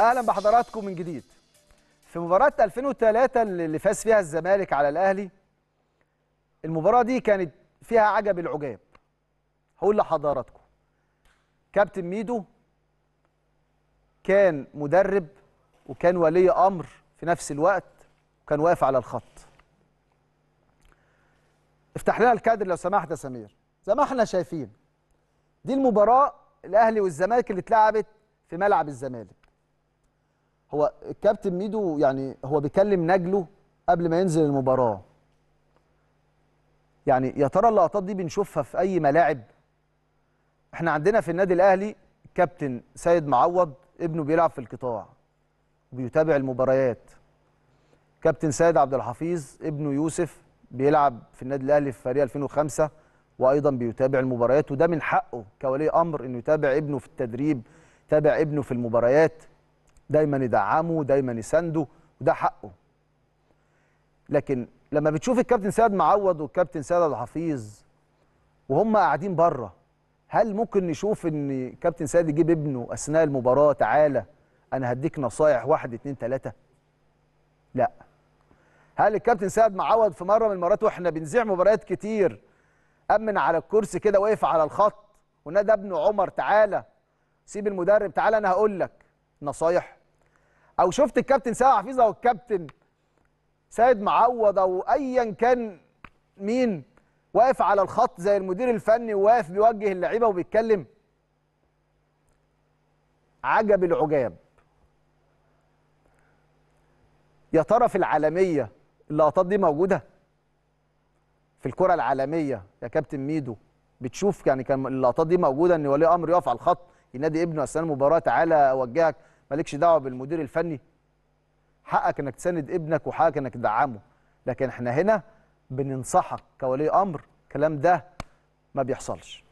اهلا بحضراتكم من جديد في مباراه 2003 اللي فاز فيها الزمالك على الاهلي المباراه دي كانت فيها عجب العجاب هقول لحضراتكم كابتن ميدو كان مدرب وكان ولي امر في نفس الوقت وكان واقف على الخط افتح لنا الكادر لو سمحت يا سمير زي ما احنا شايفين دي المباراه الاهلي والزمالك اللي اتلعبت في ملعب الزمالك هو الكابتن ميدو يعني هو بيكلم نجله قبل ما ينزل المباراه يعني يا ترى اللقطات دي بنشوفها في اي ملاعب احنا عندنا في النادي الاهلي كابتن سيد معوض ابنه بيلعب في القطاع وبيتابع المباريات كابتن سيد عبد الحفيظ ابنه يوسف بيلعب في النادي الاهلي في فريق 2005 وايضا بيتابع المباريات وده من حقه كولي امر انه يتابع ابنه في التدريب يتابع ابنه في المباريات دايما يدعمه دايما يسانده وده حقه لكن لما بتشوف الكابتن سيد معوض والكابتن سيد عبد الحفيظ وهم قاعدين بره هل ممكن نشوف ان كابتن سيد يجيب ابنه اثناء المباراه تعالى انا هديك نصايح واحد اتنين تلاته لا هل الكابتن سيد معوض في مره من المرات واحنا بنذيع مباريات كتير امن على الكرسي كده واقف على الخط ونادى ابنه عمر تعالى سيب المدرب تعالى انا هقول لك نصايح او شفت الكابتن سعد حفيظ او الكابتن سيد معوض او ايا كان مين واقف على الخط زي المدير الفني وواقف بيوجه اللعيبه وبيتكلم عجب العجاب يا ترى في العالميه اللقطات دي موجوده في الكره العالميه يا كابتن ميدو بتشوف يعني كان اللقطات دي موجوده ان ولي امر يقف على الخط ينادي ابنه اثناء المباراه مباراه تعالى اوجهك مالكش دعوه بالمدير الفني حقك انك تساند ابنك وحقك انك تدعمه لكن احنا هنا بننصحك كولي امر الكلام ده ما بيحصلش